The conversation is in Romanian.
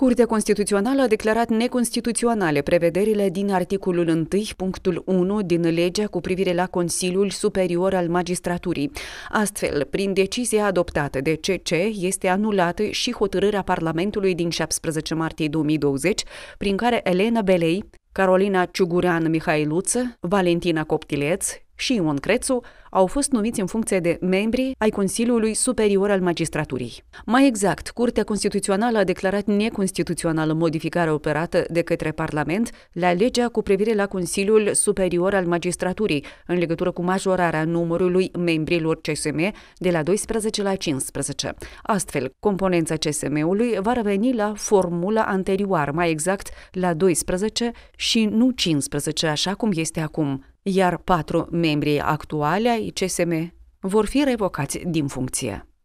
Curtea Constituțională a declarat neconstituționale prevederile din articolul 1, punctul 1 din legea cu privire la Consiliul Superior al Magistraturii. Astfel, prin decizia adoptată de CC, este anulată și hotărârea Parlamentului din 17 martie 2020, prin care Elena Belei, Carolina Ciugurean Mihailuță, Valentina Coptileț și Ion Crețu au fost numiți în funcție de membri ai Consiliului Superior al Magistraturii. Mai exact, Curtea Constituțională a declarat neconstituțională modificarea operată de către Parlament la legea cu privire la Consiliul Superior al Magistraturii în legătură cu majorarea numărului membrilor CSM de la 12 la 15. Astfel, componența CSM-ului va reveni la formula anterioară, mai exact la 12 și nu 15, așa cum este acum iar patru membrii actuale ai CSM vor fi revocați din funcție.